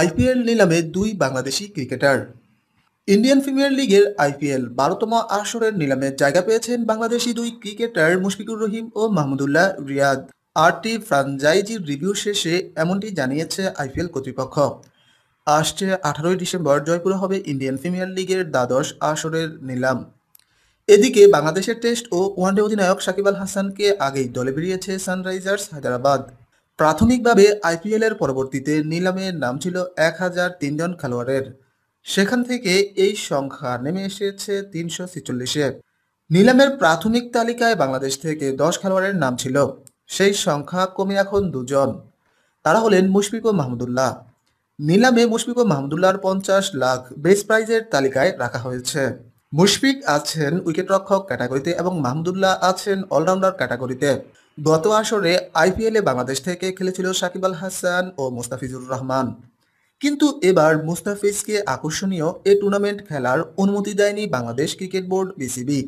IPL নিলামে দুই Bangladeshi cricketer Indian premier লিগের আইপিএল বারোতম আসরের নিলামে জায়গা পেয়েছেন বাংলাদেশি দুই ক্রিকেটার মুশফিকুর রহিম ও মাহমুদুল্লাহ রিয়াদ আটটি ফ্রাঞ্চাইজি রিভিউ শেষে এমনটি জানিয়েছে আইপিএল কর্তৃপক্ষ আসছে আঠারোই ডিসেম্বর জয়পুরে হবে ইন্ডিয়ান প্রিমিয়ার লিগের দ্বাদশ আসরের নিলাম এদিকে বাংলাদেশের টেস্ট ও ওয়ানডে অধিনায়ক সাকিব আল হাসানকে আগেই দলে বেরিয়েছে সানরাইজার্স হায়দ্রাবাদ প্রাথমিকভাবে আইপিএলের পরবর্তীতে নিলামে নাম ছিল এক হাজার তিনজন খেলোয়াড়ের সেখান থেকে এই সংখ্যা নেমে এসেছে তিনশো ছেচল্লিশে নিলামের প্রাথমিক তালিকায় বাংলাদেশ থেকে দশ খেলোয়াড়ের নাম ছিল সেই সংখ্যা কমে এখন দুজন তারা হলেন মুশফিক ও মাহমুদুল্লাহ নিলামে মুশফিক ও মাহমুদুল্লাহর পঞ্চাশ লাখ বেস প্রাইজের তালিকায় রাখা হয়েছে মুশফিক আছেন উইকেটরক্ষক ক্যাটাগরিতে এবং মাহমুদুল্লাহ আছেন অলরাউন্ডার ক্যাটাগরিতে গত আসরে আইপিএলে বাংলাদেশ থেকে খেলেছিল সাকিব আল হাসান ও মোস্তাফিজুর রহমান কিন্তু এবার মুস্তাফিজকে আকর্ষণীয় এ টুর্নামেন্ট খেলার অনুমতি দেয়নি বাংলাদেশ ক্রিকেট বোর্ড বিসিবি